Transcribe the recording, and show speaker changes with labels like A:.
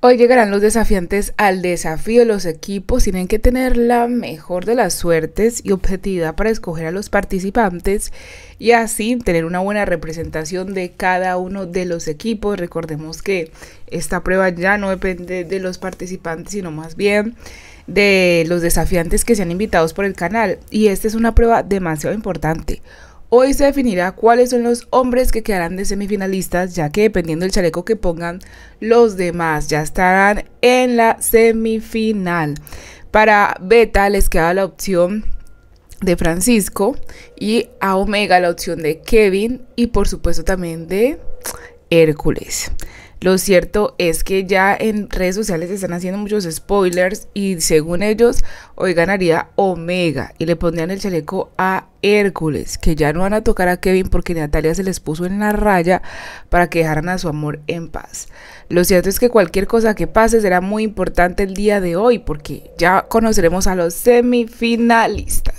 A: Hoy llegarán los desafiantes al desafío. Los equipos tienen que tener la mejor de las suertes y objetividad para escoger a los participantes y así tener una buena representación de cada uno de los equipos. Recordemos que esta prueba ya no depende de los participantes, sino más bien de los desafiantes que sean invitados por el canal. Y esta es una prueba demasiado importante Hoy se definirá cuáles son los hombres que quedarán de semifinalistas, ya que dependiendo del chaleco que pongan, los demás ya estarán en la semifinal. Para Beta les queda la opción de Francisco y a Omega la opción de Kevin y por supuesto también de Hércules. Lo cierto es que ya en redes sociales están haciendo muchos spoilers y según ellos hoy ganaría Omega y le pondrían el chaleco a Hércules, que ya no van a tocar a Kevin porque Natalia se les puso en la raya para que dejaran a su amor en paz. Lo cierto es que cualquier cosa que pase será muy importante el día de hoy porque ya conoceremos a los semifinalistas.